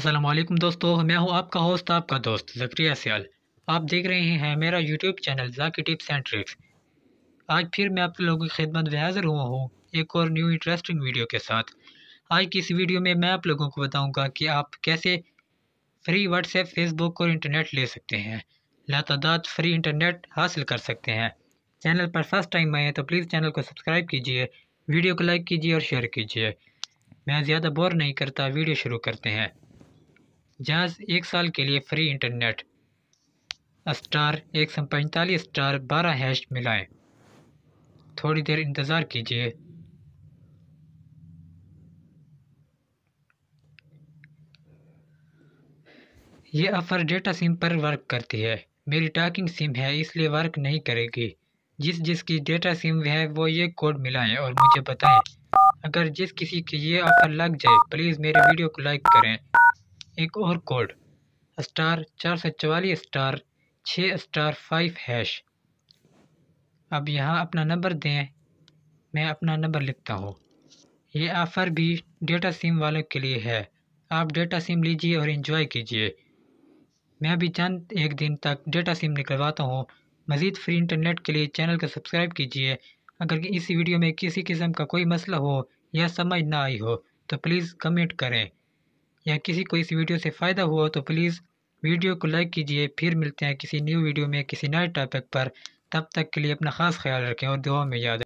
असलम दोस्तों मैं हूं आपका होस्ट आपका दोस्त जक्रिया सियाल आप देख रहे हैं मेरा YouTube channel Zaki tips and tricks आज फिर मैं आप लोगों की खिदमत में हाजिर हुआ हूँ एक और न्यू इंटरेस्टिंग वीडियो के साथ आज की इस वीडियो में मैं आप लोगों को बताऊँगा कि आप कैसे फ्री व्हाट्सएप फेसबुक और इंटरनेट ले सकते हैं लातादाद फ्री इंटरनेट हासिल कर सकते हैं चैनल पर फर्स्ट टाइम आए तो प्लीज़ चैनल को सब्सक्राइब कीजिए वीडियो को लाइक कीजिए और शेयर कीजिए मैं ज़्यादा बोर नहीं करता वीडियो शुरू करते हैं जहाँ एक साल के लिए फ्री इंटरनेट स्टार एक सौ पैंतालीस स्टार बारह हैश मिलाएं थोड़ी देर इंतज़ार कीजिए ये ऑफ़र डेटा सिम पर वर्क करती है मेरी टॉकिंग सिम है इसलिए वर्क नहीं करेगी जिस जिसकी डेटा सिम है वो ये कोड मिलाएं और मुझे बताएं अगर जिस किसी की ये ऑफ़र लग जाए प्लीज़ मेरे वीडियो को लाइक करें एक और कोड स्टार चार सौ चवालीस स्टार छः स्टार फाइव हैश अब यहाँ अपना नंबर दें मैं अपना नंबर लिखता हूँ ये ऑफ़र भी डेटा सिम वालों के लिए है आप डेटा सिम लीजिए और इन्जॉय कीजिए मैं अभी चंद एक दिन तक डेटा सिम निकलवाता हूँ मज़ीद फ्री इंटरनेट के लिए चैनल को सब्सक्राइब कीजिए अगर इस वीडियो में किसी किस्म का कोई मसला हो या समझ ना आई हो तो प्लीज़ कमेंट करें या किसी को इस वीडियो से फ़ायदा हुआ तो प्लीज़ वीडियो को लाइक कीजिए फिर मिलते हैं किसी न्यू वीडियो में किसी नए टॉपिक पर तब तक के लिए अपना ख़ास ख्याल रखें और दुआ में याद